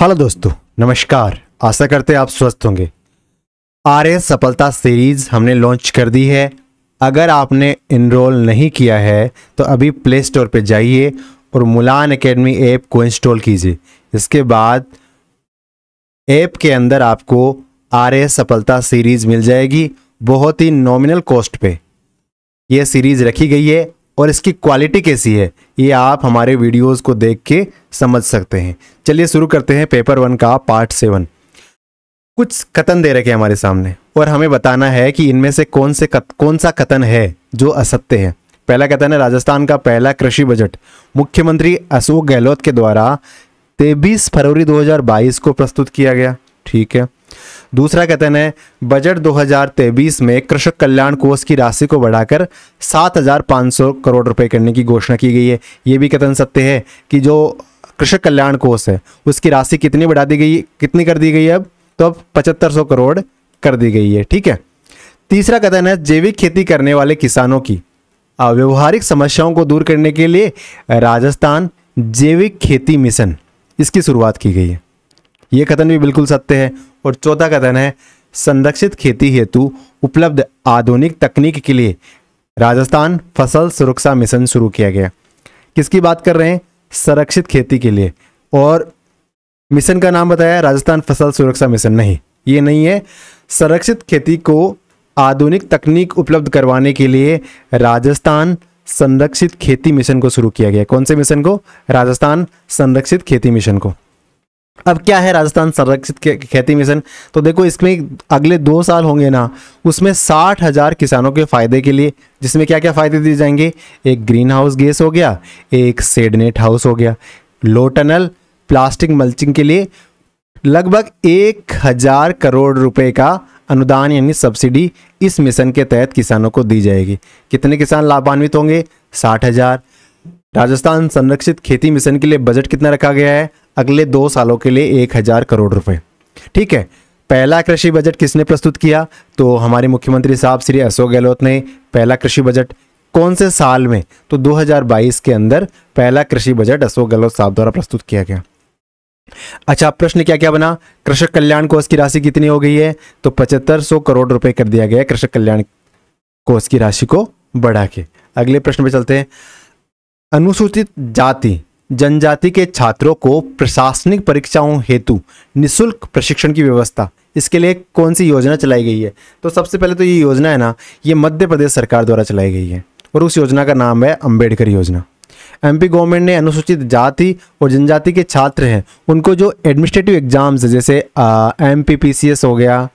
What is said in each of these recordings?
hello दोस्तों नमस्कार आशा करते आप स्वस्थ होंगे आर एस सफलता सीरीज हमने लॉन्च कर दी है अगर आपने इनरोल नहीं किया है तो अभी प्ले स्टोर पर जाइए और मुलान एकेडमी ऐप को इंस्टॉल कीजिए इसके बाद ऐप के अंदर आपको आर एस सफलता सीरीज मिल जाएगी बहुत ही नॉमिनल कॉस्ट पे यह सीरीज रखी गई है और इसकी क्वालिटी कैसी है ये आप हमारे वीडियोस को देख के समझ सकते हैं चलिए शुरू करते हैं पेपर वन का पार्ट सेवन कुछ कथन दे रखे हमारे सामने और हमें बताना है कि इनमें से कौन से कत, कौन सा कथन है जो असत्य है पहला कथन है राजस्थान का पहला कृषि बजट मुख्यमंत्री अशोक गहलोत के द्वारा तेबीस फरवरी 2022 को प्रस्तुत किया गया ठीक है दूसरा कथन है बजट 2023 में कृषक कल्याण कोष की राशि को बढ़ाकर 7,500 करोड़ रुपए करने की घोषणा की गई है ये भी कथन सत्य है कि जो कृषक कल्याण कोष है उसकी राशि कितनी बढ़ा दी गई कितनी कर दी गई अब तो अब पचहत्तर करोड़ कर दी गई है ठीक है तीसरा कथन है जैविक खेती करने वाले किसानों की व्यवहारिक समस्याओं को दूर करने के लिए राजस्थान जैविक खेती मिशन इसकी शुरुआत की गई है ये कथन भी बिल्कुल सत्य है और चौथा कथन है संरक्षित खेती हेतु उपलब्ध आधुनिक तकनीक के लिए राजस्थान फसल सुरक्षा मिशन शुरू किया गया किसकी बात कर रहे हैं संरक्षित खेती के लिए और मिशन का नाम बताया राजस्थान फसल सुरक्षा मिशन नहीं ये नहीं है संरक्षित खेती को आधुनिक तकनीक उपलब्ध करवाने के लिए राजस्थान संरक्षित खेती मिशन को शुरू किया गया कौन से मिशन को राजस्थान संरक्षित खेती मिशन को अब क्या है राजस्थान संरक्षित खेती मिशन तो देखो इसमें अगले दो साल होंगे ना उसमें साठ हज़ार किसानों के फ़ायदे के लिए जिसमें क्या क्या फ़ायदे दिए जाएंगे एक ग्रीन हाउस गैस हो गया एक सेडनेट हाउस हो गया लो टनल प्लास्टिक मल्चिंग के लिए लगभग एक हज़ार करोड़ रुपए का अनुदान यानी सब्सिडी इस मिशन के तहत किसानों को दी जाएगी कितने किसान लाभान्वित होंगे साठ हज़ार राजस्थान संरक्षित खेती मिशन के लिए बजट कितना रखा गया है अगले दो सालों के लिए एक हज़ार करोड़ रुपए ठीक है पहला कृषि बजट किसने प्रस्तुत किया तो हमारे मुख्यमंत्री साहब श्री अशोक गहलोत ने पहला कृषि बजट कौन से साल में तो 2022 के अंदर पहला कृषि बजट अशोक गहलोत साहब द्वारा प्रस्तुत किया गया अच्छा प्रश्न क्या क्या बना कृषक कल्याण कोष की राशि कितनी हो गई है तो पचहत्तर सौ करोड़ रुपए कर दिया गया कृषक कल्याण कोष की राशि को बढ़ा के अगले प्रश्न पे चलते हैं अनुसूचित जाति जनजाति के छात्रों को प्रशासनिक परीक्षाओं हेतु निशुल्क प्रशिक्षण की व्यवस्था इसके लिए कौन सी योजना चलाई गई है तो सबसे पहले तो ये योजना है ना ये मध्य प्रदेश सरकार द्वारा चलाई गई है और उस योजना का नाम है अम्बेडकर योजना एमपी गवर्नमेंट ने अनुसूचित जाति और जनजाति के छात्र हैं उनको जो एडमिनिस्ट्रेटिव एग्ज़ाम्स है जैसे एम हो गया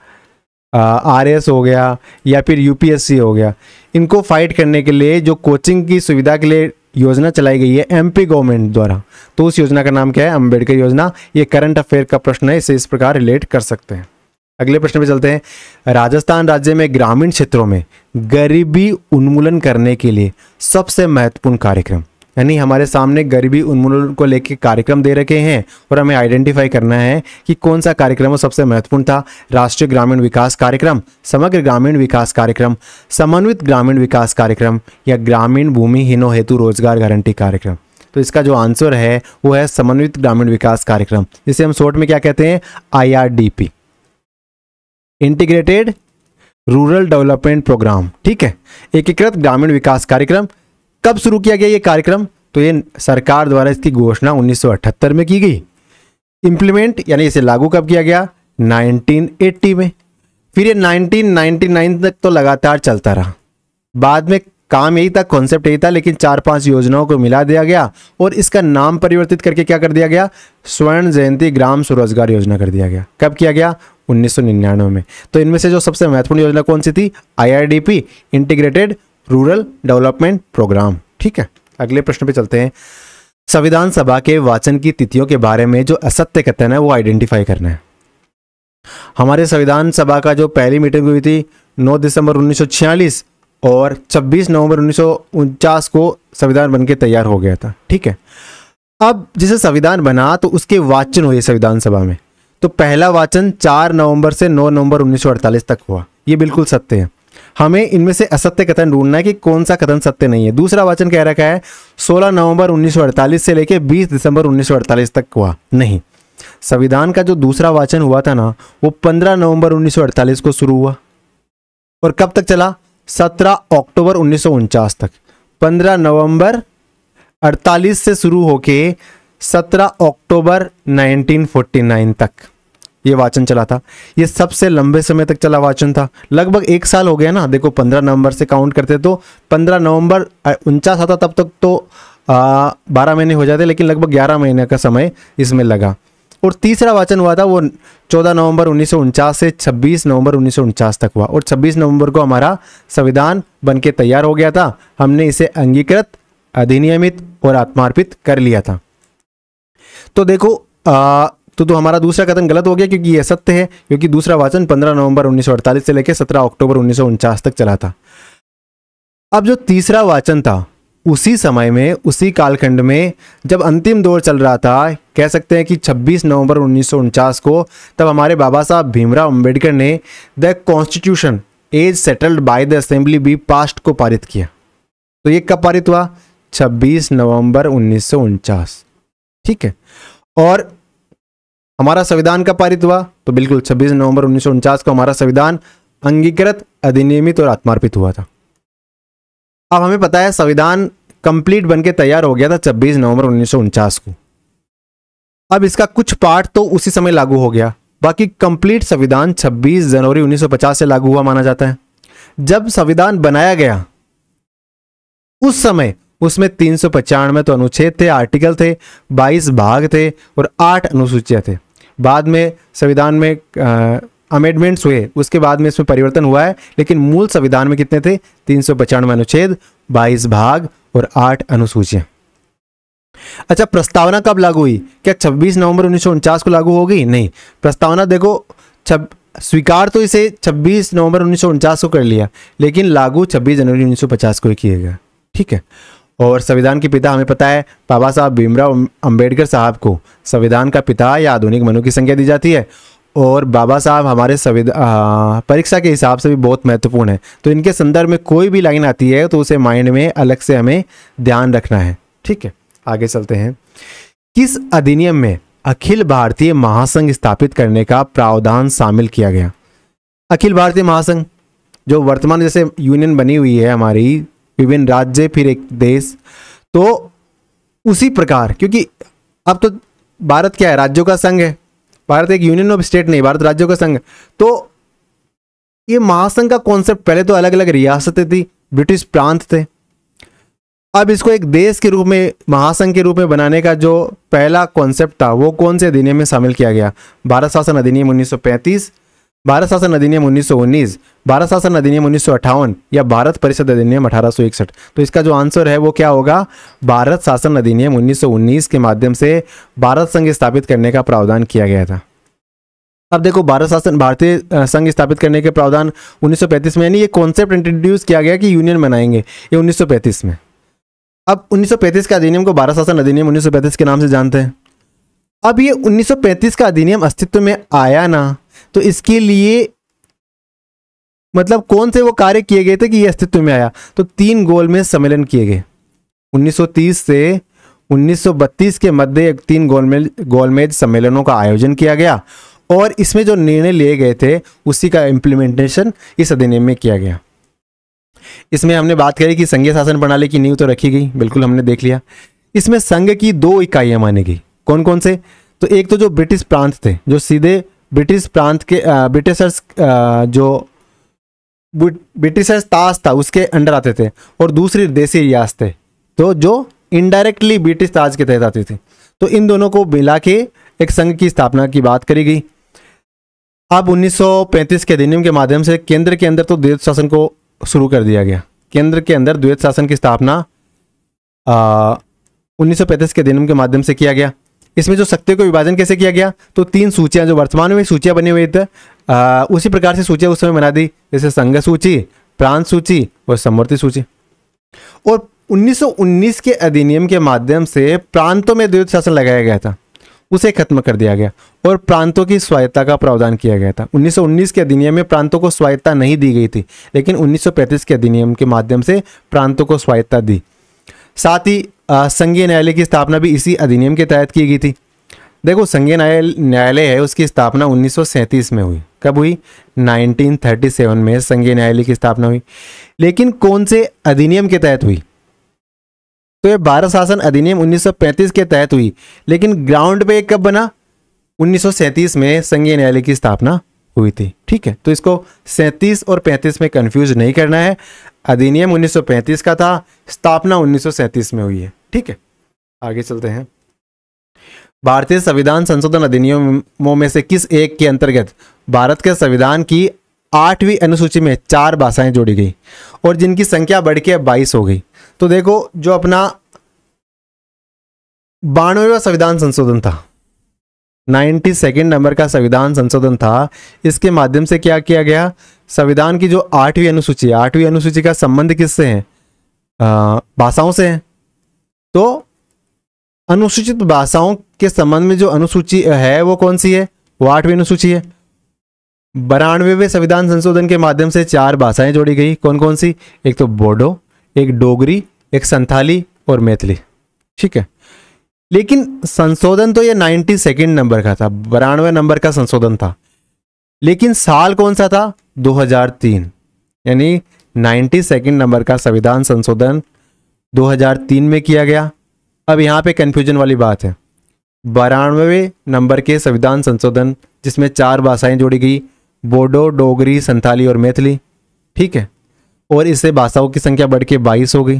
आर एस हो गया या फिर यू हो गया इनको फाइट करने के लिए जो कोचिंग की सुविधा के लिए योजना चलाई गई है एमपी गवर्नमेंट द्वारा तो उस योजना का नाम क्या है अंबेडकर योजना ये करंट अफेयर का प्रश्न है इसे इस प्रकार रिलेट कर सकते हैं अगले प्रश्न पे चलते हैं राजस्थान राज्य में ग्रामीण क्षेत्रों में गरीबी उन्मूलन करने के लिए सबसे महत्वपूर्ण कार्यक्रम यानी हमारे सामने गरीबी उन्मूलन को लेकर कार्यक्रम दे रखे हैं और हमें आइडेंटिफाई करना है कि कौन सा कार्यक्रम सबसे महत्वपूर्ण था राष्ट्रीय ग्रामीण विकास कार्यक्रम समग्र ग्रामीण विकास कार्यक्रम समन्वित ग्रामीण विकास कार्यक्रम या ग्रामीण भूमिहीनों हेतु रोजगार गारंटी कार्यक्रम तो इसका जो आंसर है वो है समन्वित ग्रामीण विकास कार्यक्रम जिसे हम शॉर्ट में क्या कहते हैं I integrated rural development programme ठीक है एकीकृत ग्रामीण विकास कार्यक्रम कब शुरू किया गया ये कार्यक्रम तो ये सरकार द्वारा इसकी घोषणा 1978 में की गई इंप्लीमेंट यानी इसे लागू कब किया गया 1980 में फिर ये 1999 तक तो लगातार चलता रहा बाद में काम यही था कॉन्सेप्ट यही था लेकिन चार पांच योजनाओं को मिला दिया गया और इसका नाम परिवर्तित करके क्या कर दिया गया स्वर्ण जयंती ग्राम स्वरोजगार योजना कर दिया गया कब किया गया 1999 में तो इनमें से जो सबसे महत्वपूर्ण योजना कौन सी थी IRDP integrated rural development programme ठीक है अगले प्रश्न पे चलते हैं संविधान सभा के वाचन की तिथियों के बारे में जो असत्य कथन है वो आइडेंटिफाई करना है हमारे संविधान सभा का जो पहली मीटिंग हुई थी 9 दिसंबर 1946 और 26 नवंबर उन्नीस को संविधान बन के तैयार हो गया था ठीक है अब जिसे संविधान बना तो उसके वाचन हुए संविधान सभा में तो पहला वाचन 4 नवंबर से 9 नवंबर 1948 तक हुआ ये बिल्कुल सत्य है हमें इनमें से असत्य कथन ढूंढना है कि कौन सा कथन सत्य नहीं है दूसरा वाचन कह रखा है 16 नवंबर 1948 से लेकर 20 दिसंबर 1948 तक हुआ नहीं संविधान का जो दूसरा वाचन हुआ था ना वो 15 नवंबर 1948 को शुरू हुआ और कब तक चला 17 अक्टूबर उन्नीस तक 15 नवंबर 48 से शुरू होके 17 अक्टूबर 1949 तक ये वाचन चला था ये सबसे लंबे समय तक चला वाचन था लगभग एक साल हो गया ना देखो पंद्रह नवंबर से काउंट करते तो पंद्रह नवंबर उनचास आता तब तक तो बारह महीने हो जाते लेकिन लगभग ग्यारह महीने का समय इसमें लगा और तीसरा वाचन हुआ था वो 14 नवंबर उन्नीस से 26 नवंबर उन्नीस तक हुआ और 26 नवंबर को हमारा संविधान बन के तैयार हो गया था हमने इसे अंगीकृत अधिनियमित और आत्मार्पित कर लिया था तो देखो आ, तो तो हमारा दूसरा कथन गलत हो गया क्योंकि यह सत्य है क्योंकि दूसरा वाचन 15 नवंबर 1948 से लेकर 17 अक्टूबर उन्नीस तक चला था अब जो तीसरा वाचन था उसी समय में उसी कालखंड में जब अंतिम दौर चल रहा था कह सकते हैं कि 26 नवंबर उन्नीस को तब हमारे बाबा साहब भीमराव अम्बेडकर ने the constitution as settled by the assembly be passed को पारित किया तो ये कब पारित हुआ छब्बीस नवंबर उन्नीस ठीक है और हमारा संविधान का पारित हुआ तो बिल्कुल छब्बीस नवंबर उन्नीस को हमारा संविधान अंगीकृत अधिनियमित और आत्मार्पित हुआ था अब हमें पता है संविधान कंप्लीट बनके तैयार हो गया था 26 नवंबर उन्नीस को अब इसका कुछ पार्ट तो उसी समय लागू हो गया बाकी कंप्लीट संविधान 26 जनवरी 1950 से लागू हुआ माना जाता है जब संविधान बनाया गया उस समय उसमें तीन सौ तो अनुच्छेद थे आर्टिकल थे 22 भाग थे और 8 अनुसूचियां थे बाद में संविधान में अमेंडमेंट्स हुए उसके बाद में इसमें परिवर्तन हुआ है लेकिन मूल संविधान में कितने थे तीन सौ पचानवे अनुच्छेद बाईस भाग और आठ अनुसूचियां अच्छा प्रस्तावना कब लागू हुई क्या 26 नवंबर उन्नीस को लागू हो गई नहीं प्रस्तावना देखो छब स्वीकार तो इसे 26 नवंबर उन्नीस को कर लिया लेकिन लागू 26 जनवरी 1950 को ही किया गया ठीक है और संविधान के पिता हमें पता है बाबा साहब भीमराव अंबेडकर साहब को संविधान का पिता या आधुनिक मनु की संख्या दी जाती है और बाबा साहब हमारे संविधान परीक्षा के हिसाब से भी बहुत महत्वपूर्ण है तो इनके संदर्भ में कोई भी लाइन आती है तो उसे माइंड में अलग से हमें ध्यान रखना है ठीक है आगे चलते हैं किस अधिनियम में अखिल भारतीय महासंघ स्थापित करने का प्रावधान शामिल किया गया अखिल भारतीय महासंघ जो वर्तमान जैसे यूनियन बनी हुई है हमारी विभिन्न राज्य फिर एक देश तो उसी प्रकार क्योंकि अब तो भारत क्या है राज्यों का संघ है भारत एक यूनियन ऑफ स्टेट नहीं भारत राज्यों का संघ तो ये महासंघ का कॉन्सेप्ट पहले तो अलग अलग रियासतें थी ब्रिटिश प्रांत थे अब इसको एक देश के रूप में महासंघ के रूप में बनाने का जो पहला कॉन्सेप्ट था वो कौन से अधिनियम में शामिल किया गया भारत शासन अधिनियम 1935 भारत शासन अधिनियम उन्नीस भारत शासन अधिनियम उन्नीस या भारत परिषद अधिनियम अठारह तो इसका जो आंसर है वो क्या होगा भारत शासन अधिनियम उन्नीस के माध्यम से भारत संघ स्थापित करने का प्रावधान किया गया था अब देखो भारत शासन भारतीय संघ स्थापित करने के प्रावधान 1935 में यानी ये कॉन्सेप्ट इंट्रोड्यूस किया गया कि यूनियन बनाएंगे ये 1935 में अब 1935 के अधिनियम को भारत शासन अधिनियम 1935 के नाम से जानते हैं अब ये 1935 का अधिनियम अस्तित्व में आया ना तो इसके लिए मतलब कौन से वो कार्य किए गए थे कि ये अस्तित्व में आया तो तीन गोल में सम्मेलन किए गए 1930 से 1932 के मध्य तीन गोलमेज गोलमेज सम्मेलनों का आयोजन किया गया और इसमें जो निर्णय लिए गए थे उसी का इम्प्लीमेंटेशन इस अधिनियम में किया गया इसमें हमने बात करी कि संघीय शासन प्रणाली की नींव तो रखी गई बिल्कुल हमने देख लिया इसमें संघ की दो इकाइयां मानी गई कौन कौन से तो एक तो जो ब्रिटिश प्रांत थे जो सीधे ब्रिटिश प्रांत के ब्रिटिशर्स जो ब्रिटिशर्स ताज था उसके अंडर आते थे और दूसरी देसी रियासतें तो जो इनडायरेक्टली ब्रिटिश ताज के तहत आती थी तो इन दोनों को मिला के एक संघ की स्थापना की बात करी गई अब 1935 के अधिनियम के माध्यम से केंद्र के अंदर तो द्वैत शासन को शुरू कर दिया गया केंद्र के अंदर द्वैत शासन की स्थापना उन्नीस के अधिनियम के माध्यम से किया गया इसमें जो शक्तियों का विभाजन कैसे किया गया तो तीन सूचियां जो वर्तमान में सूचियां बनी हुई थी उसी प्रकार से सूचियां उस समय बना दी जैसे संघ सूची प्रांत सूची और समृति सूची और 1919 के अधिनियम के माध्यम से प्रांतों में द्वित शासन लगाया गया था उसे खत्म कर दिया गया और प्रांतों की स्वायत्ता का प्रावधान किया गया था 1919 के अधिनियम में प्रांतों को स्वायत्ता नहीं दी गई थी लेकिन 1935 के अधिनियम के माध्यम से प्रांतों को स्वायत्ता दी साथ ही संघीय न्यायालय की स्थापना भी इसी अधिनियम के तहत की गई थी देखो संघीय न्यायालय न्यायालय है उसकी स्थापना 1937 में हुई कब हुई 1937 में संघीय न्यायालय की स्थापना हुई लेकिन कौन से अधिनियम के तहत हुई तो ये भारत शासन अधिनियम 1935 के तहत हुई लेकिन ग्राउंड पे कब बना 1937 में संघीय न्यायालय की स्थापना हुई थी ठीक है तो इसको 37 और 35 में कंफ्यूज नहीं करना है अधिनियम 1935 का था स्थापना 1937 में हुई है ठीक है आगे चलते हैं भारतीय संविधान संशोधन अधिनियमों में से किस एक के अंतर्गत भारत के संविधान की आठवीं अनुसूची में चार भाषाएं जोड़ी गई और जिनकी संख्या बढ़ के बाईस हो गई तो देखो जो अपना बानवेवा संविधान संशोधन था नाइन्टी सेकेंड नंबर का संविधान संशोधन था इसके माध्यम से क्या किया गया संविधान की जो आठवीं अनुसूची आठवीं अनुसूची का संबंध किससे है भाषाओं से है तो अनुसूचित भाषाओं के संबंध में जो अनुसूची है वो कौन सी है वो आठवीं अनुसूची है बरानवेवे संविधान संशोधन के माध्यम से चार भाषाएं जोड़ी गई कौन कौन सी एक तो बोडो एक डोगरी एक संथाली और मैथिली ठीक है लेकिन संशोधन तो ये नाइन्टी सेकेंड नंबर का था बरानवे नंबर का संशोधन था लेकिन साल कौन सा था 2003 यानी नाइन्टी सेकेंड नंबर का संविधान संशोधन 2003 में किया गया अब यहाँ पे कन्फ्यूजन वाली बात है बारानवे नंबर के संविधान संशोधन जिसमें चार भाषाएं जोड़ी गई बोडो डोगरी संथाली और मैथिली ठीक है और इससे भाषाओं की संख्या बढ़ के बाईस हो गई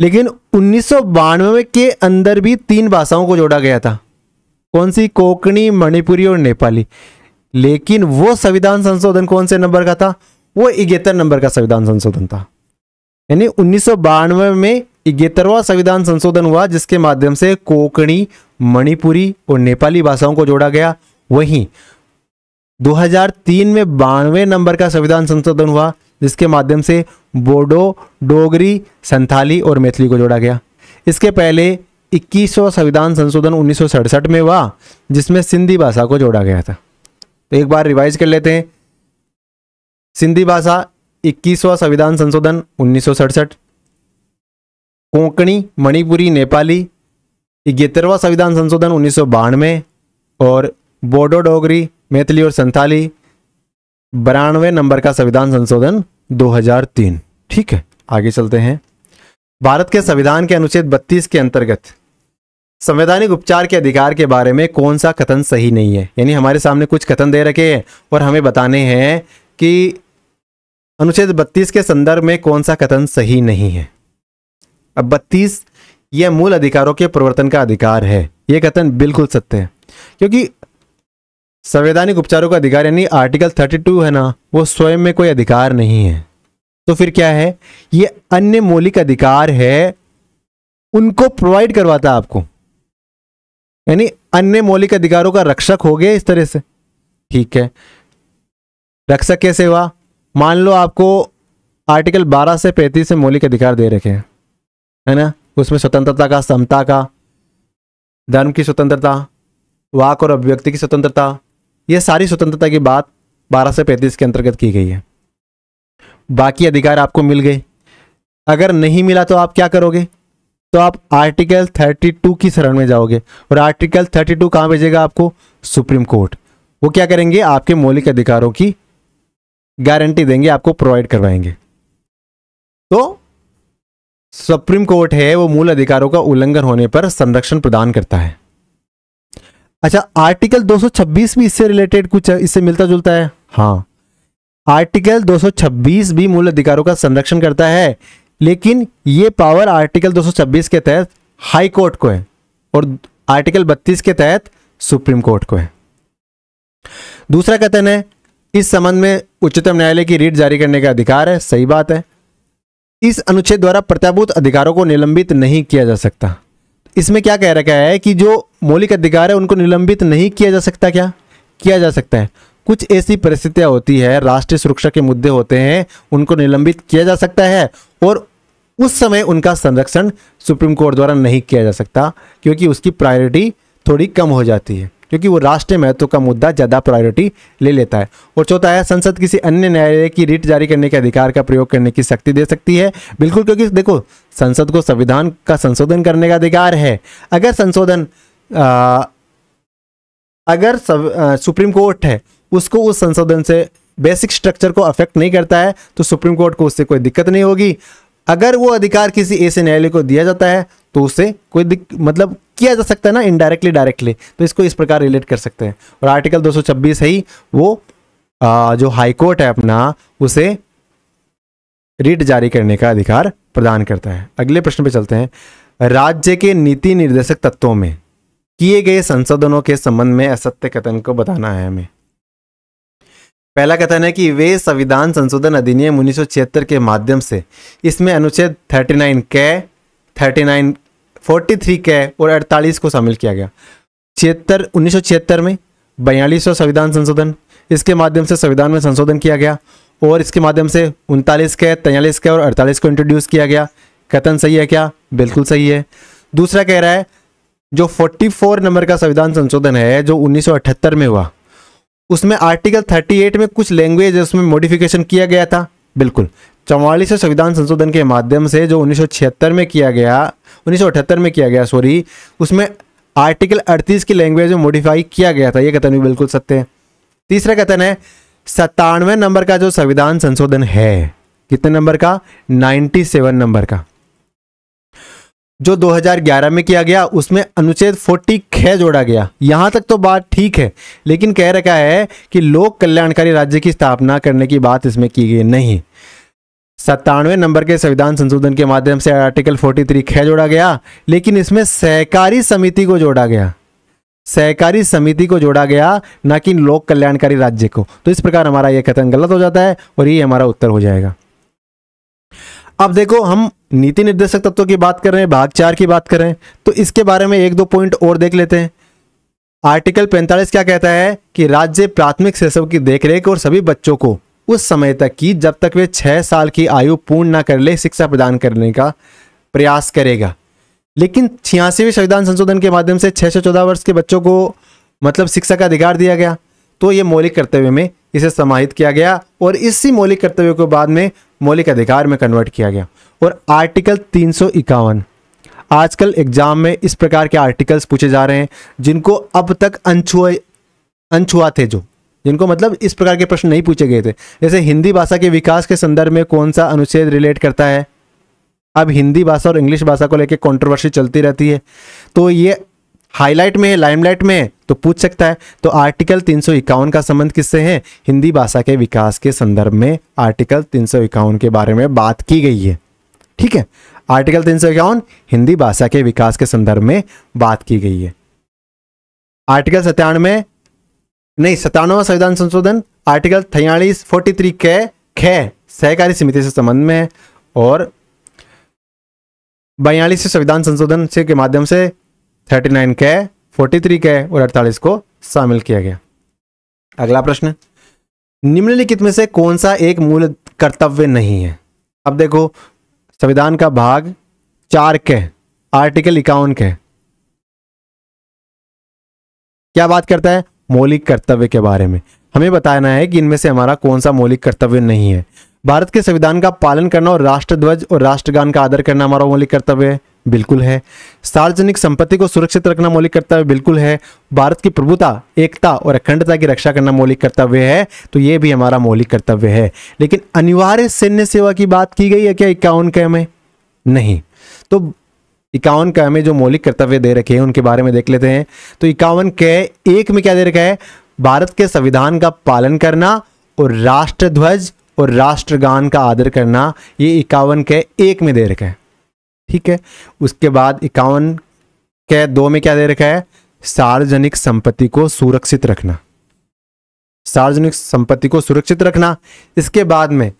लेकिन उन्नीस में के अंदर भी तीन भाषाओं को जोड़ा गया था कौन सी कोकणी मणिपुरी और नेपाली लेकिन वो संविधान संशोधन कौन से नंबर का था वो इकहत्तर नंबर का संविधान संशोधन था यानी उन्नीस में इगेतरवा संविधान संशोधन हुआ जिसके माध्यम से कोकणी मणिपुरी और नेपाली भाषाओं को जोड़ा गया वहीं 2003 में बानवे नंबर का संविधान संशोधन हुआ जिसके माध्यम से बोडो डोगरी संथाली और मैथिली को जोड़ा गया इसके पहले 2100 संविधान संशोधन उन्नीस में हुआ जिसमें सिंधी भाषा को जोड़ा गया था तो एक बार रिवाइज कर लेते हैं सिंधी भाषा इक्कीसवां संविधान संशोधन उन्नीस कोंकणी मणिपुरी नेपाली इकहत्तरवा संविधान संशोधन उन्नीस और बोडो डोगरी मैथिली और संथाली बरानवे नंबर का संविधान संशोधन 2003 ठीक है आगे चलते हैं भारत के संविधान के अनुच्छेद 32 के अंतर्गत संवैधानिक उपचार के अधिकार के बारे में कौन सा कथन सही नहीं है यानी हमारे सामने कुछ कथन दे रखे हैं और हमें बताने हैं कि अनुच्छेद 32 के संदर्भ में कौन सा कथन सही नहीं है अब बत्तीस यह मूल अधिकारों के प्रवर्तन का अधिकार है यह कथन बिल्कुल सत्य है क्योंकि संवैधानिक उपचारों का अधिकार यानी आर्टिकल 32 है ना वो स्वयं में कोई अधिकार नहीं है तो फिर क्या है ये अन्य मौलिक अधिकार है उनको प्रोवाइड करवाता आपको यानी अन्य मौलिक अधिकारों का रक्षक हो गया इस तरह से ठीक है रक्षक कैसे हुआ मान लो आपको आर्टिकल 12 से 35 से मौलिक अधिकार दे रखे हैं है ना उसमें स्वतंत्रता का समता का धर्म की स्वतंत्रता वाक और अभिव्यक्ति की स्वतंत्रता ये सारी स्वतंत्रता की बात 12 से 35 के अंतर्गत की गई है बाकी अधिकार आपको मिल गए अगर नहीं मिला तो आप क्या करोगे तो आप आर्टिकल 32 की शरण में जाओगे और आर्टिकल 32 कहाँ भेजेगा आपको सुप्रीम कोर्ट वो क्या करेंगे आपके मौलिक अधिकारों की गारंटी देंगे आपको प्रोवाइड करवाएंगे तो सुप्रीम कोर्ट है वो मूल अधिकारों का उल्लंघन होने पर संरक्षण प्रदान करता है अच्छा आर्टिकल 226 भी इससे रिलेटेड कुछ इससे मिलता जुलता है हाँ आर्टिकल 226 भी मूल अधिकारों का संरक्षण करता है लेकिन ये पावर आर्टिकल 226 के तहत हाई कोर्ट को है और आर्टिकल 32 के तहत सुप्रीम कोर्ट को है दूसरा कथन है इस संबंध में उच्चतम न्यायालय की रीट जारी करने का अधिकार है सही बात है इस अनुच्छेद द्वारा प्रत्याभूत अधिकारों को निलंबित नहीं किया जा सकता इसमें क्या कह रखा है कि जो मौलिक अधिकार है उनको निलंबित नहीं किया जा सकता क्या किया जा सकता है कुछ ऐसी परिस्थितियाँ होती है राष्ट्रीय सुरक्षा के मुद्दे होते हैं उनको निलंबित किया जा सकता है और उस समय उनका संरक्षण सुप्रीम कोर्ट द्वारा नहीं किया जा सकता क्योंकि उसकी प्रायोरिटी थोड़ी कम हो जाती है क्योंकि वो राष्ट्रीय महत्व का मुद्दा ज़्यादा प्रायोरिटी ले लेता है और चौथा है संसद किसी अन्य न्यायालय की रिट जारी करने के अधिकार का प्रयोग करने की शक्ति दे सकती है बिल्कुल क्योंकि देखो संसद को संविधान का संशोधन करने का अधिकार है अगर संशोधन अगर सब, आ, सुप्रीम कोर्ट है उसको उस संशोधन से बेसिक स्ट्रक्चर को अफेक्ट नहीं करता है तो सुप्रीम कोर्ट को उससे कोई दिक्कत नहीं होगी अगर वो अधिकार किसी ऐसे न्यायालय को दिया जाता है तो उससे कोई मतलब किया जा सकता है ना इनडायरेक्टली डायरेक्टली तो इसको इस प्रकार रिलेट कर सकते हैं और आर्टिकल 226 है ही वो आ, जो हाईकोर्ट है अपना उसे रिट जारी करने का अधिकार प्रदान करता है अगले प्रश्न पे चलते हैं राज्य के नीति निर्देशक तत्वों में किए गए संशोधनों के संबंध में असत्य कथन को बताना है हमें पहला कथन है कि वे संविधान संशोधन अधिनियम उन्नीस के माध्यम से इसमें अनुच्छेद 39 के 39 फोर्टी थ्री के और अड़तालीस को शामिल किया गया छिहत्तर उन्नीस सौ छिहत्तर में बयालीसवा संविधान संशोधन इसके माध्यम से संविधान में संशोधन किया गया और इसके माध्यम से उनतालीस के तैयलीस के और अड़तालीस को इंट्रोड्यूस किया गया कथन सही है क्या बिल्कुल सही है दूसरा कह रहा है जो 44 नंबर का संविधान संशोधन है जो 1978 में हुआ उसमें आर्टिकल 38 में कुछ लैंग्वेज उसमें मॉडिफिकेशन किया गया था बिल्कुल चौवालीसवें संविधान संशोधन के माध्यम से जो उन्नीस में किया गया 1978 में किया गया सॉरी उसमें आर्टिकल 38 की लैंग्वेज में मॉडिफाई किया गया था ये कथन भी बिल्कुल सत्य है तीसरा कथन है सत्तानवे नंबर का जो संविधान संशोधन है कितने नंबर का 97 नंबर का जो 2011 में किया गया उसमें अनुच्छेद 40 खे जोड़ा गया यहां तक तो बात ठीक है लेकिन कह रखा है कि लोक कल्याणकारी राज्य की स्थापना करने की बात इसमें की गई नहीं सत्तानवे नंबर के संविधान संशोधन के माध्यम से आर्टिकल 43 खे जोड़ा गया लेकिन इसमें सहकारी समिति को जोड़ा गया सहकारी समिति को जोड़ा गया ना कि लोक कल्याणकारी राज्य को तो इस प्रकार हमारा यह कथन गलत हो जाता है और ये हमारा उत्तर हो जाएगा अब देखो हम नीति निर्देशक तत्वों की बात कर रहे हैं भाग चार की बात कर रहे हैं तो इसके बारे में एक दो पॉइंट और देख लेते हैं आर्टिकल 45 क्या कहता है कि राज्य प्राथमिक शैशव की देखरेख और सभी बच्चों को उस समय तक की जब तक वे छः साल की आयु पूर्ण न कर ले शिक्षा प्रदान करने का प्रयास करेगा लेकिन छियासीवें संविधान संशोधन के माध्यम से छः से चौदह वर्ष के बच्चों को मतलब शिक्षा का अधिकार दिया गया तो ये मौलिक कर्तव्य में इसे समाहित किया गया और इसी मौलिक कर्तव्य को बाद में मौलिक अधिकार में कन्वर्ट किया गया और आर्टिकल तीन सौ इक्यावन आजकल एग्जाम में इस प्रकार के आर्टिकल्स पूछे जा रहे हैं जिनको अब तक अनछुए अनछुआ थे जो जिनको मतलब इस प्रकार के प्रश्न नहीं पूछे गए थे जैसे हिंदी भाषा के विकास के संदर्भ में कौन सा अनुच्छेद रिलेट करता है अब हिंदी भाषा और इंग्लिश भाषा को लेकर कॉन्ट्रोवर्सी चलती रहती है तो ये हाईलाइट में है लाइमलाइट में है तो पूछ सकता है तो आर्टिकल तीन का संबंध किससे है हिंदी भाषा के विकास के संदर्भ में आर्टिकल तीन के बारे में बात की गई है ठीक है आर्टिकल तीन हिंदी भाषा के विकास के संदर्भ में बात की गई है आर्टिकल सत्यानवे नहीं सत्तानवा संविधान संशोधन आर्टिकल तयालीस फोर्टी थ्री के ख सहकारी समिति से संबंध में है और बयालीस संविधान संशोधन से के माध्यम से थर्टी नाइन के फोर्टी थ्री के और अड़तालीस को शामिल किया गया अगला प्रश्न निम्नलिखित में से कौन सा एक मूल कर्तव्य नहीं है अब देखो संविधान का भाग चार के आर्टिकल इक्यावन के क्या बात करता है मौलिक कर्तव्य के बारे में हमें बताना है कि इनमें से हमारा कौन सा मौलिक कर्तव्य नहीं है भारत के संविधान का पालन करना और राष्ट्रध्वज और राष्ट्रगान का आदर करना हमारा मौलिक कर्तव्य है बिल्कुल है सार्वजनिक संपत्ति को सुरक्षित रखना मौलिक कर्तव्य बिल्कुल है भारत की प्रभुता एकता और अखंडता की रक्षा करना मौलिक कर्तव्य है तो ये भी हमारा मौलिक कर्तव्य है लेकिन अनिवार्य सैन्य सेवा की बात की गई है क्या इक्यावन के में नहीं तो इक्यावन क में जो मौलिक कर्तव्य दे रखे हैं उनके बारे में देख लेते हैं तो इक्यावन क एक में क्या दे रखा है भारत के संविधान का पालन करना और राष्ट्र ध्वज और राष्ट्रगान का आदर करना ये इक्यावन के एक में दे रखा है ठीक है उसके बाद इक्यावन के दो में क्या दे रखा है सार्वजनिक संपत्ति को सुरक्षित रखना सार्वजनिक संपत्ति को सुरक्षित रखना इसके बाद में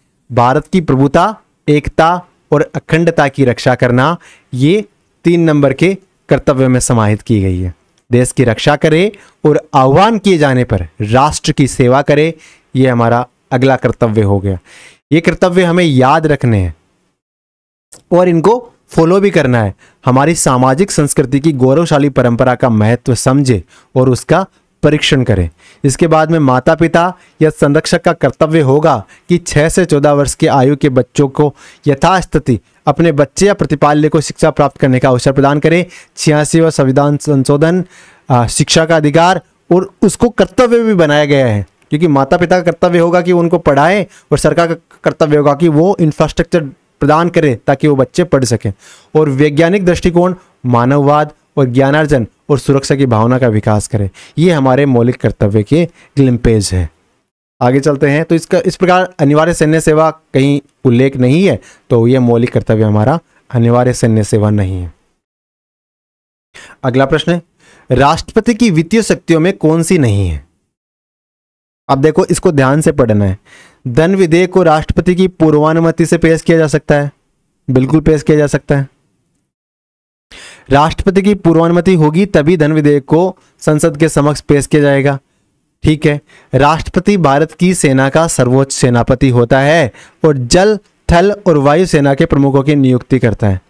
भारत की प्रभुता एकता और अखंडता की रक्षा करना ये तीन नंबर के कर्तव्य में समाहित की गई है देश की रक्षा करे और आह्वान किए जाने पर राष्ट्र की सेवा करे ये हमारा अगला कर्तव्य हो गया ये कर्तव्य हमें याद रखने हैं और इनको फॉलो भी करना है हमारी सामाजिक संस्कृति की गौरवशाली परंपरा का महत्व समझे और उसका परीक्षण करें इसके बाद में माता पिता या संरक्षक का कर्तव्य होगा कि 6 से 14 वर्ष की आयु के बच्चों को यथास्थिति अपने बच्चे या प्रतिपाल्य को शिक्षा प्राप्त करने का अवसर प्रदान करें छियासीवा संविधान संशोधन शिक्षा का अधिकार और उसको कर्तव्य भी बनाया गया है क्योंकि माता पिता का कर्तव्य होगा कि उनको पढ़ाएं और सरकार का कर्तव्य होगा कि वो इंफ्रास्ट्रक्चर प्रदान करें ताकि वो बच्चे पढ़ सकें और वैज्ञानिक दृष्टिकोण मानववाद और ज्ञानार्जन और सुरक्षा की भावना का विकास करें ये हमारे मौलिक कर्तव्य के ग्लिम्पेज है आगे चलते हैं तो इसका इस प्रकार अनिवार्य सैन्य सेवा कहीं उल्लेख नहीं है तो यह मौलिक कर्तव्य हमारा अनिवार्य सैन्य सेवा नहीं है अगला प्रश्न राष्ट्रपति की वित्तीय शक्तियों में कौन सी नहीं है अब देखो इसको ध्यान से पढ़ना है धन विधेयक को राष्ट्रपति की पूर्वानुमति से पेश किया जा सकता है बिल्कुल पेश किया जा सकता है राष्ट्रपति की पूर्वानुमति होगी तभी धन विधेयक को संसद के समक्ष पेश किया जाएगा ठीक है राष्ट्रपति भारत की सेना का सर्वोच्च सेनापति होता है और जल थल और वायु सेना के प्रमुखों की नियुक्ति करता है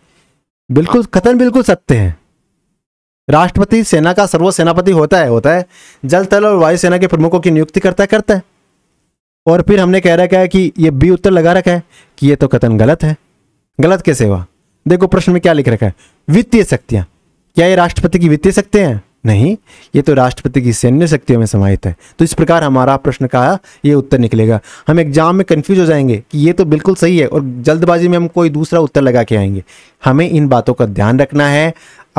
बिल्कुल कथन बिल्कुल सत्य है राष्ट्रपति सेना का सर्वोच्च सेनापति होता है होता है जल थल और वायु सेना के प्रमुखों की नियुक्ति करता है करता है और फिर हमने कह रखा है कि ये बी उत्तर लगा रखा है कि ये तो कथन गलत है गलत कैसे हुआ देखो प्रश्न में क्या लिख रखा है वित्तीय शक्तियां क्या ये राष्ट्रपति की वित्तीय शक्तियां हैं नहीं ये तो राष्ट्रपति की सैन्य शक्तियों में समाहित है तो इस प्रकार हमारा प्रश्न का ये उत्तर निकलेगा हम एग्जाम में कंफ्यूज हो जाएंगे कि ये तो बिल्कुल सही है और जल्दबाजी में हम कोई दूसरा उत्तर लगा के आएंगे हमें इन बातों का ध्यान रखना है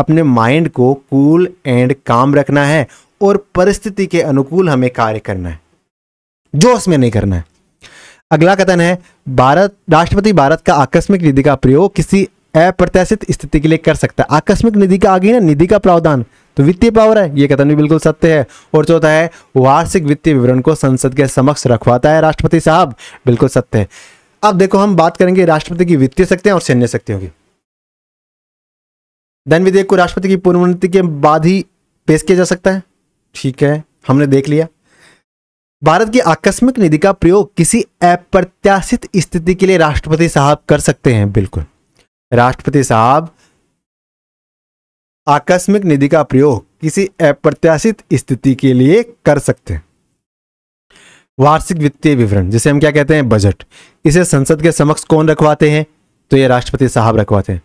अपने माइंड को कूल एंड काम रखना है और परिस्थिति के अनुकूल हमें कार्य करना है जोश में नहीं करना है अगला कथन है भारत राष्ट्रपति भारत का आकस्मिक निधि का प्रयोग किसी अप्रत्याशित स्थिति के लिए कर सकता है आकस्मिक निधि का आगे ना निधि का प्रावधान तो वित्तीय पावर है ये कथन भी बिल्कुल सत्य है और चौथा है वार्षिक वित्तीय विवरण को संसद के समक्ष रखवाता है राष्ट्रपति साहब बिल्कुल सत्य है अब देखो हम बात करेंगे राष्ट्रपति की वित्तीय शक्तियां और सैन्य शक्तियों की धन विधेयक को राष्ट्रपति की पूर्वोन्नति के बाद ही पेश किया जा सकता है ठीक है हमने देख लिया भारत की आकस्मिक निधि का प्रयोग किसी अप्रत्याशित स्थिति के लिए राष्ट्रपति साहब कर सकते हैं बिल्कुल राष्ट्रपति साहब आकस्मिक निधि का प्रयोग किसी अप्रत्याशित स्थिति के लिए कर सकते हैं वार्षिक वित्तीय विवरण जिसे हम क्या कहते हैं बजट इसे संसद के समक्ष कौन रखवाते हैं तो ये राष्ट्रपति साहब रखवाते हैं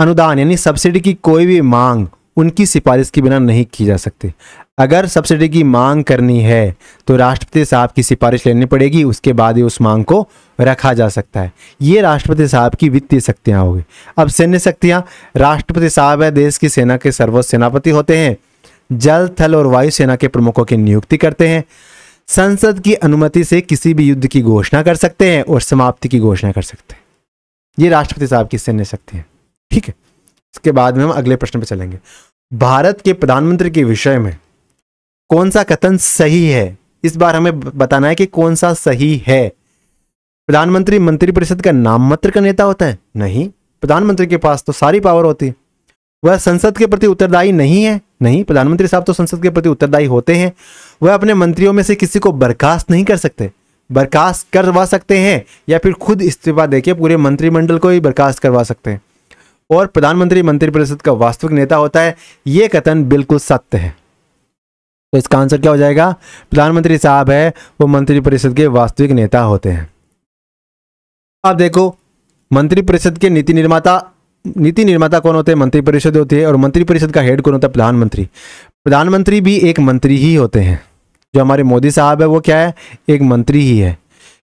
अनुदान यानी सब्सिडी की कोई भी मांग उनकी सिफारिश के बिना नहीं की जा सकती अगर सब्सिडी की मांग करनी है तो राष्ट्रपति साहब की सिफारिश लेनी पड़ेगी उसके बाद ही उस मांग को रखा जा सकता है ये राष्ट्रपति साहब की वित्तीय शक्तियाँ होगी अब सैन्य शक्तियाँ राष्ट्रपति साहब है देश की सेना के सर्वोच्च सेनापति होते हैं जल थल और वायु सेना के प्रमुखों की नियुक्ति करते हैं संसद की अनुमति से किसी भी युद्ध की घोषणा कर सकते हैं और समाप्ति की घोषणा कर सकते हैं ये राष्ट्रपति साहब की सैन्य शक्ति है ठीक है इसके बाद में हम अगले प्रश्न पर चलेंगे भारत के प्रधानमंत्री के विषय में कौन सा कथन सही है इस बार हमें बताना है कि कौन सा सही है प्रधानमंत्री मंत्रिपरिषद का नाम मात्र का नेता होता है नहीं प्रधानमंत्री के पास तो सारी पावर होती है वह संसद के प्रति उत्तरदायी नहीं है नहीं प्रधानमंत्री साहब तो संसद के प्रति उत्तरदायी होते हैं वह अपने मंत्रियों में से किसी को बर्खास्त नहीं कर सकते बर्खास्त करवा सकते हैं या फिर खुद इस्तीफा देके पूरे मंत्रिमंडल को ही बर्खास्त करवा सकते हैं और प्रधानमंत्री मंत्रिपरिषद का वास्तविक नेता होता है ये कथन बिल्कुल सत्य है तो इसका आंसर क्या हो जाएगा प्रधानमंत्री साहब है वो मंत्रिपरिषद के वास्तविक नेता होते हैं आप देखो मंत्रिपरिषद के नीति निर्माता नीति निर्माता कौन होते हैं मंत्रिपरिषद होती है और मंत्रिपरिषद का हेड कौन होता है प्रधानमंत्री प्रधानमंत्री भी एक मंत्री ही होते हैं जो हमारे मोदी साहब है वो क्या है एक मंत्री ही है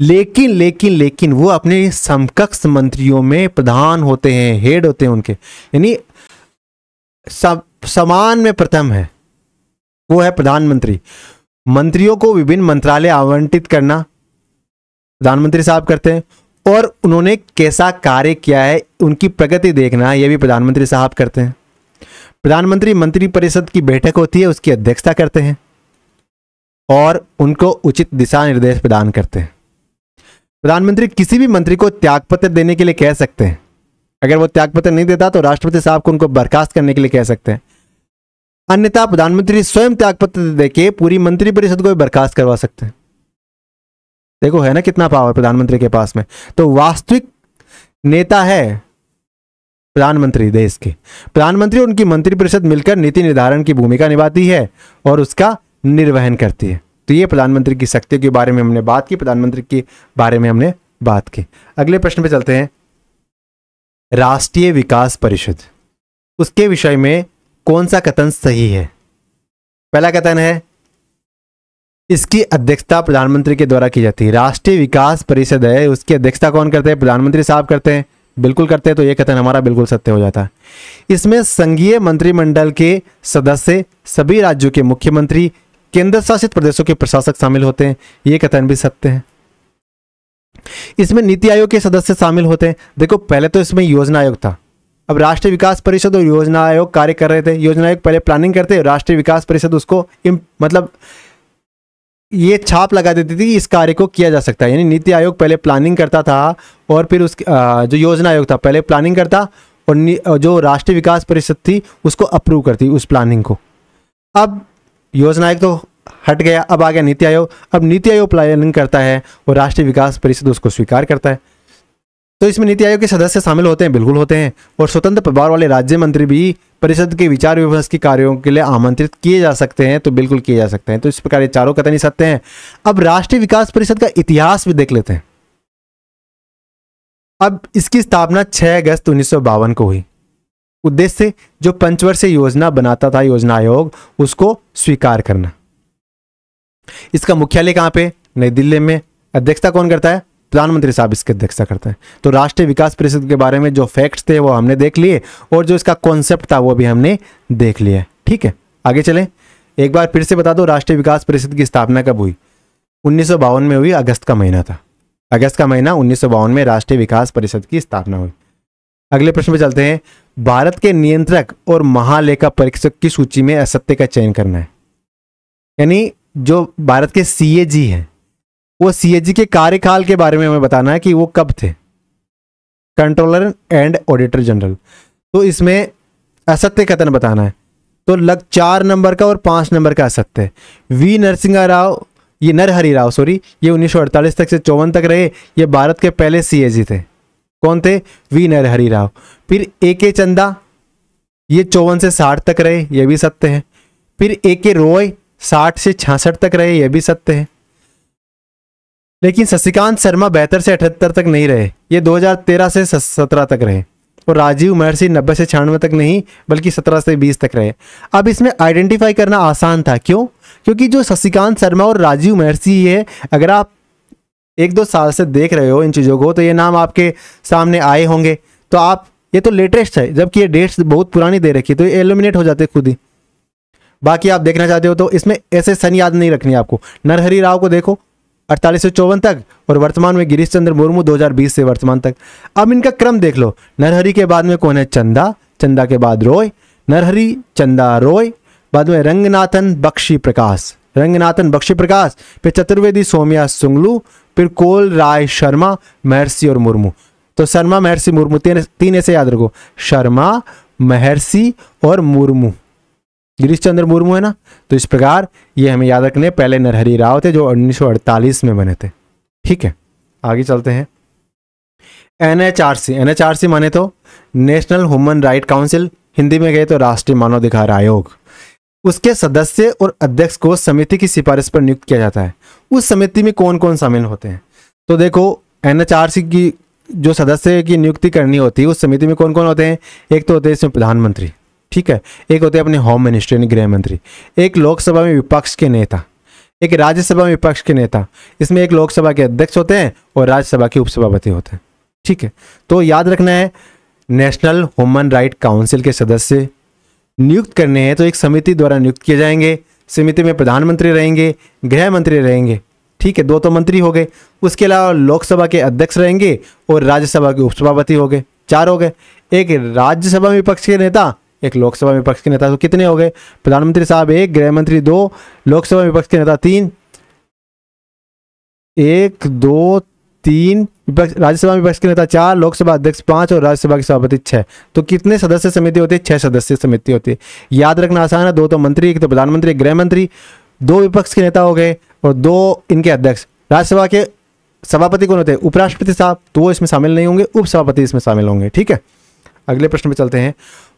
लेकिन लेकिन लेकिन वो अपने समकक्ष मंत्रियों में प्रधान होते हैं हेड होते हैं उनके यानी सब समान में प्रथम है वो है प्रधानमंत्री मंत्रियों को विभिन्न मंत्रालय आवंटित करना प्रधानमंत्री साहब करते हैं और उन्होंने कैसा कार्य किया है उनकी प्रगति देखना यह भी प्रधानमंत्री साहब करते हैं प्रधानमंत्री मंत्री परिषद की बैठक होती है उसकी अध्यक्षता करते हैं और उनको उचित दिशा निर्देश प्रदान करते हैं प्रधानमंत्री किसी भी मंत्री को त्यागपत्र देने के लिए कह सकते हैं अगर वो त्यागपत्र नहीं देता तो राष्ट्रपति साहब को उनको बर्खास्त करने के लिए कह सकते हैं अन्यथा प्रधानमंत्री स्वयं त्यागपत्र देके पूरी मंत्रिपरिषद को भी बर्खास्त करवा सकते हैं देखो है ना कितना पावर प्रधानमंत्री के पास में तो वास्तविक नेता है प्रधानमंत्री देश के प्रधानमंत्री और उनकी मंत्रिपरिषद मिलकर नीति निर्धारण की भूमिका निभाती है और उसका निर्वहन करती है तो ये प्रधानमंत्री की शक्तियों के बारे में हमने बात की प्रधानमंत्री के बारे में हमने बात की अगले प्रश्न पे चलते हैं राष्ट्रीय विकास परिषद उसके विषय में कौन सा कथन सही है पहला कथन है इसकी अध्यक्षता प्रधानमंत्री के द्वारा की जाती है राष्ट्रीय विकास परिषद है उसकी अध्यक्षता कौन करते हैं प्रधानमंत्री साहब करते हैं बिल्कुल करते हैं तो यह कथन हमारा बिल्कुल सत्य हो जाता है इसमें संघीय मंत्रिमंडल के सदस्य सभी राज्यों के मुख्यमंत्री केंद्र शासित प्रदेशों के प्रशासक शामिल होते हैं यह कथन भी सत्य है इसमें नीति आयोग के सदस्य शामिल होते हैं देखो पहले तो इसमें योजना आयोग था अब राष्ट्रीय विकास परिषद और योजना आयोग कार्य कर रहे थे योजना आयोग पहले प्लानिंग करते राष्ट्रीय विकास परिषद उसको मतलब ये छाप लगा देती थी कि इस कार्य को किया जा सकता है यानी नीति आयोग पहले प्लानिंग करता था और फिर उस जो योजना आयोग था पहले प्लानिंग करता और जो राष्ट्रीय विकास परिषद थी उसको अप्रूव करती उस प्लानिंग को अब योजना आयोग तो हट गया अब आ गया नीति आयोग अब नीति आयोग प्लानिंग करता है और राष्ट्रीय विकास परिषद उसको स्वीकार करता है तो इसमें नीति आयोग के सदस्य शामिल होते हैं बिल्कुल होते हैं और स्वतंत्र प्रभार वाले राज्य मंत्री भी परिषद के विचार विमर्श के कार्यों के लिए आमंत्रित किए जा सकते हैं तो बिल्कुल किए जा सकते हैं तो इस प्रकार ये चारों कथन ही सत्य हैं अब राष्ट्रीय विकास परिषद का इतिहास भी देख लेते हैं अब इसकी स्थापना 6 अगस्त उन्नीस को हुई उद्देश्य जो पंचवर्षीय योजना बनाता था योजना आयोग उसको स्वीकार करना इसका मुख्यालय कहां पे नई दिल्ली में अध्यक्षता कौन करता है प्रधानमंत्री साहब इसकी अध्यक्षता करते हैं तो राष्ट्रीय विकास परिषद के बारे में जो फैक्ट्स थे वो हमने देख लिए और जो इसका कॉन्सेप्ट था वो भी हमने देख लिया ठीक है आगे चलें एक बार फिर से बता दो राष्ट्रीय विकास परिषद की स्थापना कब हुई उन्नीस में हुई अगस्त का महीना था अगस्त का महीना उन्नीस में राष्ट्रीय विकास परिषद की स्थापना हुई अगले प्रश्न पे चलते हैं भारत के नियंत्रक और महालेखा परीक्षक की सूची में असत्य का चयन करना है यानी जो भारत के सी है वो सीएजी के कार्यकाल के बारे में हमें बताना है कि वो कब थे कंट्रोलर एंड ऑडिटर जनरल तो इसमें असत्य कथन बताना है तो लग चार नंबर का और पाँच नंबर का असत्य वी नरसिंह राव ये नरहरी राव सॉरी ये 1948 तक से चौवन तक रहे ये भारत के पहले सीएजी थे कौन थे वी नरहरी राव फिर ए के चंदा ये चौवन से साठ तक रहे ये भी सत्य है फिर ए के रॉय साठ से छियासठ तक रहे ये भी सत्य है लेकिन शशिकांत शर्मा बेहतर से अठहत्तर तक नहीं रहे ये 2013 से 17 तक रहे और राजीव महर्षि नब्बे से छियानवे तक नहीं बल्कि सत्रह से बीस तक रहे अब इसमें आइडेंटिफाई करना आसान था क्यों क्योंकि जो शशिकांत शर्मा और राजीव महर्षि ये अगर आप एक दो साल से देख रहे हो इन चीज़ों को तो ये नाम आपके सामने आए होंगे तो आप ये तो लेटेस्ट है जबकि ये डेट्स बहुत पुरानी दे रखी है तो ये एलिमिनेट हो जाते खुद ही बाकी आप देखना चाहते हो तो इसमें ऐसे सन याद नहीं रखनी आपको नरहरी राव को देखो अड़तालीस सौ चौवन तक और वर्तमान में गिरीश चंद्र मुर्मू 2020 से वर्तमान तक अब इनका क्रम देख लो नरहरी के बाद में कौन है चंदा चंदा के बाद रोय नरहरी चंदा रोय बाद में रंगनाथन बख्शी प्रकाश रंगनाथन बख्शी प्रकाश फिर चतुर्वेदी सोमिया सुंगलू फिर कोल राय शर्मा महर्षि और मुर्मू तो शर्मा महर्षि मुर्मू तीन तीन ऐसे याद रखो शर्मा महर्षि और मुर्मू गिरीश चंद्र मुर्मू है ना तो इस प्रकार ये हमें याद रखने पहले नरहरी राव थे जो 1948 में बने थे ठीक है आगे चलते हैं N H R C N H R C माने तो national human right council Hindi में गए तो राष्ट्रीय मानवाधिकार आयोग उसके सदस्य और अध्यक्ष को समिति की सिफारिश पर नियुक्त किया जाता है उस समिति में कौन कौन शामिल होते हैं तो देखो एन की जो सदस्य की नियुक्ति करनी होती है उस समिति में कौन कौन होते हैं एक तो होते हैं इसमें प्रधानमंत्री ठीक है एक होते हैं अपने होम मिनिस्टर यानी गृह मंत्री एक लोकसभा में विपक्ष के नेता एक राज्यसभा में विपक्ष के नेता इसमें एक लोकसभा के अध्यक्ष होते हैं और राज्यसभा के उपसभापति होते हैं ठीक है तो याद रखना है नेशनल ह्यूमन राइट काउंसिल के सदस्य नियुक्त करने हैं तो एक समिति द्वारा नियुक्त किए जाएंगे समिति में प्रधानमंत्री रहेंगे गृह मंत्री रहेंगे ठीक है दो तो मंत्री हो गए उसके अलावा लोकसभा के अध्यक्ष रहेंगे और राज्यसभा के उपसभापति हो गए चार हो गए एक राज्यसभा में विपक्ष के नेता एक लोकसभा विपक्ष के नेता तो कितने हो गए प्रधानमंत्री साहब एक गृह मंत्री दो लोकसभा विपक्ष के नेता तीन एक दो तीन विपक्ष राज्यसभा विपक्ष के नेता चार लोकसभा अध्यक्ष पांच और राज्यसभा के सभापति छह तो कितने सदस्य समिति होती है छह सदस्य समिति होती है याद रखना आसान है दो तो मंत्री एक तो प्रधानमंत्री गृह मंत्री दो विपक्ष के नेता हो गए और दो इनके अध्यक्ष राज्यसभा के सभापति कौन होते हैं उपराष्ट्रपति साहब तो वो इसमें शामिल नहीं होंगे उपसभापति इसमें शामिल होंगे ठीक है अगले प्रश्न पे चलते हैं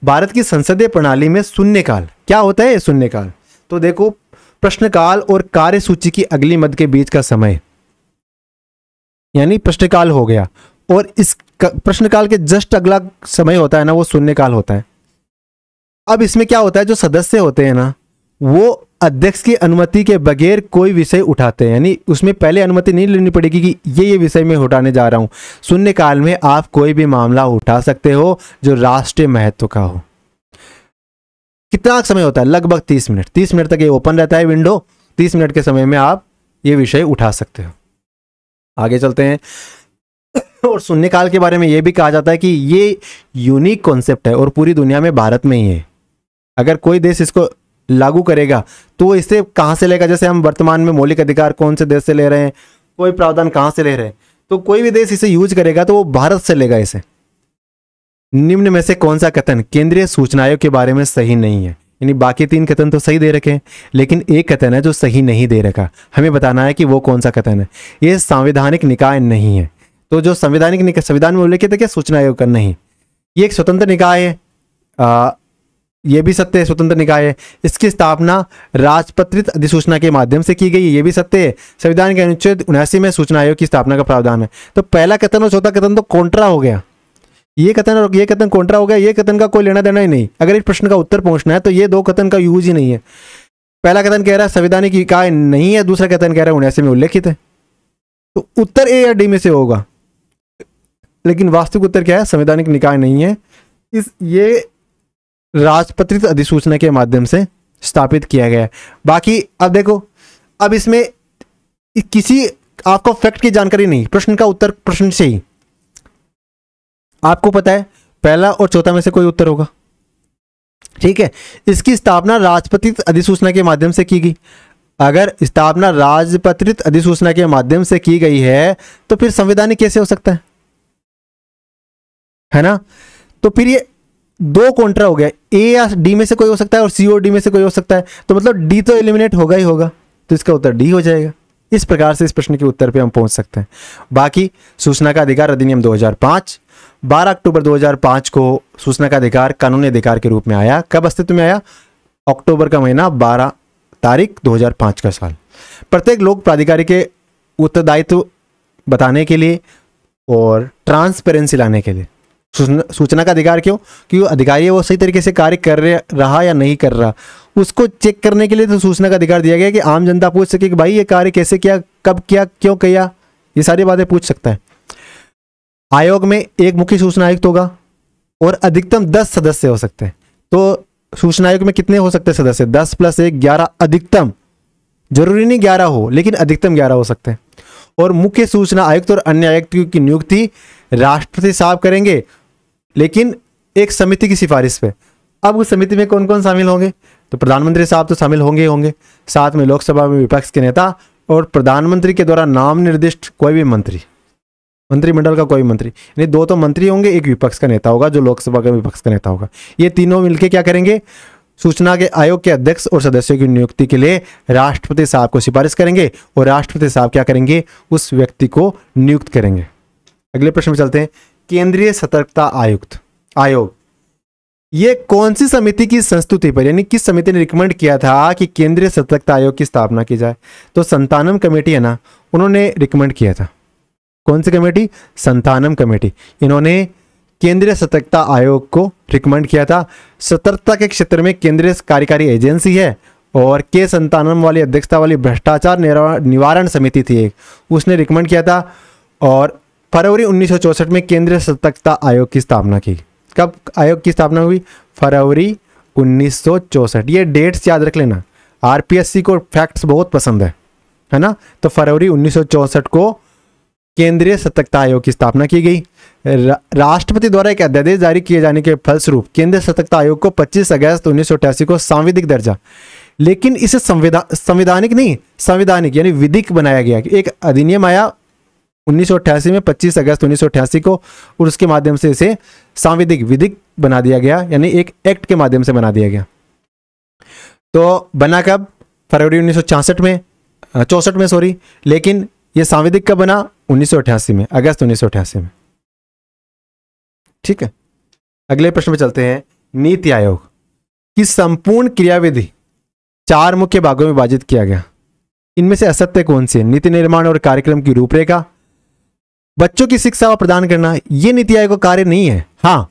भारत की संसदीय प्रणाली में शून्यकाल क्या होता है शून्यकाल तो देखो प्रश्नकाल और कार्य सूची की अगली मद के बीच का समय यानी प्रश्नकाल हो गया और इस प्रश्नकाल के जस्ट अगला समय होता है ना वो शून्यकाल होता है अब इसमें क्या होता है जो सदस्य होते हैं ना वो अध्यक्ष की अनुमति के बगैर कोई विषय उठाते हैं यानी उसमें पहले अनुमति नहीं लेनी पड़ेगी कि ये ये विषय मैं उठाने जा रहा हूँ शून्य काल में आप कोई भी मामला उठा सकते हो जो राष्ट्रीय महत्व का हो कितना समय होता है लगभग तीस मिनट तीस मिनट तक ये ओपन रहता है विंडो तीस मिनट के समय में आप ये विषय उठा सकते हो आगे चलते हैं और शून्य काल के बारे में ये भी कहा जाता है कि ये यूनिक कॉन्सेप्ट है और पूरी दुनिया में भारत में ही है अगर कोई देश इसको लागू करेगा तो इसे कहाँ से लेगा जैसे हम वर्तमान में मौलिक अधिकार कौन से देश से ले रहे हैं कोई प्रावधान कहाँ से ले रहे हैं तो कोई भी देश इसे यूज करेगा तो वो भारत से लेगा इसे निम्न में से कौन सा कथन केंद्रीय सूचना आयोग के बारे में सही नहीं है यानी बाकी तीन कथन तो सही दे रखे हैं लेकिन एक कथन है जो सही नहीं दे रखा हमें बताना है कि वो कौन सा कथन है ये संवैधानिक निकाय नहीं है तो जो संवैधानिक निकाय संविधान में उल्लेखित है क्या सूचना आयोग का नहीं ये एक स्वतंत्र निकाय है ये भी सत्य है स्वतंत्र निकाय है इसकी स्थापना राजपत्रित अधिसूचना के माध्यम से की गई है ये भी सत्य है संविधान के अनुच्छेद उन्यासी में सूचना आयोग की स्थापना का प्रावधान है तो पहला कथन और चौथा कथन तो कॉन्ट्रा हो गया ये कथन और ये कथन कॉन्ट्रा हो गया ये कथन का कोई लेना देना ही नहीं अगर इस प्रश्न का उत्तर पहुंचना है तो ये दो कथन का यूज ही नहीं है पहला कथन कह रहा है संविधानिक इकाय नहीं है दूसरा कथन कह रहा है उन्यासी में उल्लेखित है तो उत्तर ए या डी में से होगा लेकिन वास्तविक उत्तर क्या है संवैधानिक निकाय नहीं है इस ये राजपत्रित अधिसूचना के माध्यम से स्थापित किया गया बाकी अब देखो अब इसमें किसी आपको फैक्ट की जानकारी नहीं प्रश्न का उत्तर प्रश्न से ही आपको पता है पहला और चौथा में से कोई उत्तर होगा ठीक है इसकी स्थापना राजपत्रित अधिसूचना के माध्यम से की गई अगर स्थापना राजपत्रित अधिसूचना के माध्यम से की गई है तो फिर संविधानिक कैसे हो सकता है है ना तो फिर ये दो कॉन्ट्रा हो गया ए या डी में से कोई हो सकता है और सी और डी में से कोई हो सकता है तो मतलब डी तो एलिमिनेट होगा ही होगा तो इसका उत्तर डी हो जाएगा इस प्रकार से इस प्रश्न के उत्तर पे हम पहुंच सकते हैं बाकी सूचना का अधिकार अधिनियम 2005 12 अक्टूबर 2005 को सूचना का अधिकार कानूनी अधिकार के रूप में आया कब अस्तित्व में आया अक्टूबर का महीना 12 तारीख 2005 का साल प्रत्येक लोक प्राधिकारी के उत्तरदायित्व बताने के लिए और ट्रांसपेरेंसी लाने के लिए सूचना का अधिकार क्यों क्योंकि अधिकारी वो सही तरीके से कार्य कर रहा या नहीं कर रहा उसको चेक करने के लिए तो सूचना का अधिकार दिया गया कि आम जनता पूछ सके कि भाई ये कार्य कैसे किया कब किया क्यों किया ये सारी बातें पूछ सकता है आयोग में एक मुख्य सूचना आयुक्त होगा और अधिकतम दस सदस्य हो सकते हैं तो सूचना आयोग में कितने हो सकते हैं सदस्य दस प्लस एक ग्यारह अधिकतम जरूरी नहीं ग्यारह हो लेकिन अधिकतम ग्यारह हो सकते हैं और मुख्य सूचना आयुक्त और अन्य आयुक्त की नियुक्ति राष्ट्रपति साहब करेंगे लेकिन एक समिति की सिफारिश पे अब उस समिति में कौन कौन शामिल होंगे तो प्रधानमंत्री साहब तो शामिल होंगे ही होंगे साथ में लोकसभा में विपक्ष के नेता और प्रधानमंत्री के द्वारा नाम निर्दिष्ट कोई भी मंत्री मंत्रिमंडल का कोई मंत्री यानी दो तो मंत्री होंगे एक विपक्ष का नेता होगा जो लोकसभा का विपक्ष का नेता होगा ये तीनों मिलकर क्या करेंगे सूचना के आयोग के अध्यक्ष और सदस्यों की नियुक्ति के लिए राष्ट्रपति साहब को सिफारिश करेंगे और राष्ट्रपति साहब क्या करेंगे उस व्यक्ति को नियुक्त करेंगे अगले प्रश्न में चलते हैं केंद्रीय सतर्कता आयुक्त आयोग ये कौन सी समिति की संस्तुति पर यानी किस समिति ने रिकमेंड किया था कि केंद्रीय सतर्कता आयोग की स्थापना की जाए तो संतानम कमेटी है ना उन्होंने रिकमेंड किया था कौन सी कमेटी संतानम कमेटी इन्होंने केंद्रीय सतर्कता आयोग को रिकमेंड किया था सतर्कता के क्षेत्र में केंद्रीय कार्यकारी एजेंसी है और के संतानम वाली अध्यक्षता वाली भ्रष्टाचार निवारण समिति थी एक उसने रिकमेंड किया था और फरवरी 1964 में केंद्रीय सतर्कता आयोग की स्थापना की कब आयोग की स्थापना हुई फरवरी 1964 ये डेट्स याद रख लेना आरपीएससी को फैक्ट्स बहुत पसंद है है ना तो फरवरी 1964 को केंद्रीय सतर्कता आयोग की स्थापना की गई रा, राष्ट्रपति द्वारा एक अध्यादेश जारी किए जाने के फलस्वरूप केंद्रीय सतर्कता आयोग को 25 अगस्त उन्नीस को सांविधिक दर्जा लेकिन इसे संविधान संविधानिक नहीं संविधानिक यानी विधिक बनाया गया एक अधिनियम आया उन्नीस में 25 अगस्त उन्नीस को और उसके माध्यम से इसे सांविधिक विधिक बना दिया गया यानी एक एक्ट के माध्यम से बना दिया गया तो बना कब फरवरी उन्नीस में चौसठ में सॉरी लेकिन यह सांविधिक कब बना उन्नीस में अगस्त उन्नीस में ठीक है अगले प्रश्न में चलते हैं नीति आयोग की संपूर्ण क्रियाविधि चार मुख्य भागों में विभाजित किया गया इनमें से असत्य कौन सी नीति निर्माण और कार्यक्रम की रूपरेखा बच्चों की शिक्षा प्रदान करना ये नीति आयोग का कार्य नहीं है हाँ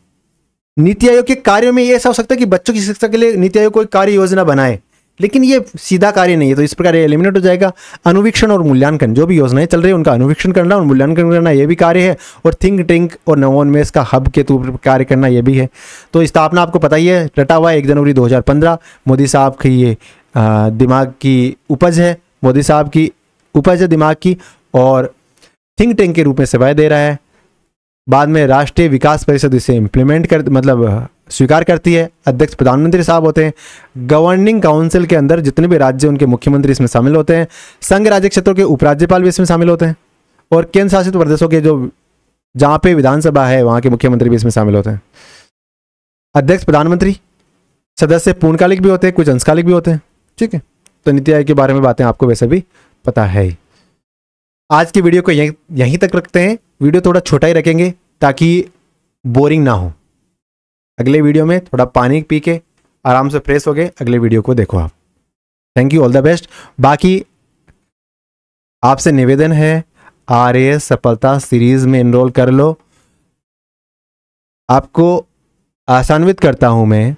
नीति आयोग के कार्यों में यह ऐसा हो सकता है कि बच्चों की शिक्षा के लिए नीति आयोग कोई कार्य योजना बनाए लेकिन ये सीधा कार्य नहीं है तो इस प्रकार ये एलिमिनेट हो जाएगा अनुवीक्षण और मूल्यांकन जो भी योजनाएं चल रही है उनका अनुवीक्षण करना और मूल्यांकन करना यह भी कार्य है और थिंक टिंक और नवोन्मेष का हब के तौर पर कार्य करना यह भी है तो स्थापना आपको पता ही है रटा हुआ है एक जनवरी 2015 मोदी साहब की ये दिमाग की उपज है मोदी साहब की उपज है दिमाग की और थिंक टैंक के रूप में सेवाएं दे रहा है बाद में राष्ट्रीय विकास परिषद इसे इम्प्लीमेंट कर मतलब स्वीकार करती है अध्यक्ष प्रधानमंत्री साहब होते हैं गवर्निंग काउंसिल के अंदर जितने भी राज्य उनके मुख्यमंत्री इसमें शामिल होते हैं संघ राज्य क्षेत्रों के उपराज्यपाल भी इसमें शामिल होते हैं और केंद्र शासित प्रदेशों के जो जहाँ पे विधानसभा है वहाँ के मुख्यमंत्री भी इसमें शामिल होते हैं अध्यक्ष प्रधानमंत्री सदस्य पूर्णकालिक भी होते हैं कुछ अंशकालिक भी होते हैं ठीक है तो नीति आयोग के बारे में बातें आपको वैसे भी पता है ही आज की वीडियो को यहीं यहीं तक रखते हैं वीडियो थोड़ा छोटा ही रखेंगे ताकि बोरिंग ना हो अगले वीडियो में थोड़ा पानी पी के आराम से फ्रेश हो गए अगले वीडियो को देखो आप thank you all the best बाकी आपसे निवेदन है आर एस सफलता सीरीज में इनरोल कर लो आपको आसान्वित करता हूं मैं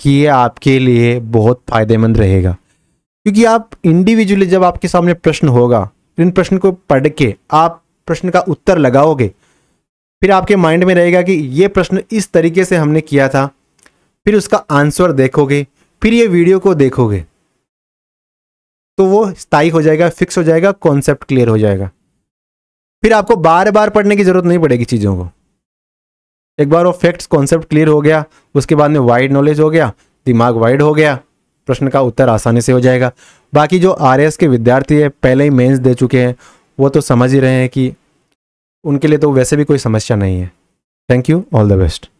कि ये आपके लिए बहुत फ़ायदेमंद रहेगा क्योंकि आप इंडिविजुअली जब आपके सामने प्रश्न होगा इन प्रश्न को पढ़ के आप प्रश्न का उत्तर लगाओगे फिर आपके माइंड में रहेगा कि ये प्रश्न इस तरीके से हमने किया था फिर उसका आंसर देखोगे फिर ये वीडियो को देखोगे तो वो स्थायी हो जाएगा फिक्स हो जाएगा कॉन्सेप्ट क्लियर हो जाएगा फिर आपको बार बार पढ़ने की ज़रूरत नहीं पड़ेगी चीज़ों को एक बार वो फैक्ट्स कॉन्सेप्ट क्लियर हो गया उसके बाद में वाइड नॉलेज हो गया दिमाग वाइड हो गया प्रश्न का उत्तर आसानी से हो जाएगा बाकी जो आर के विद्यार्थी है पहले ही मेंस दे चुके हैं वो तो समझ ही रहे हैं कि उनके लिए तो वैसे भी कोई समस्या नहीं है thank you all the best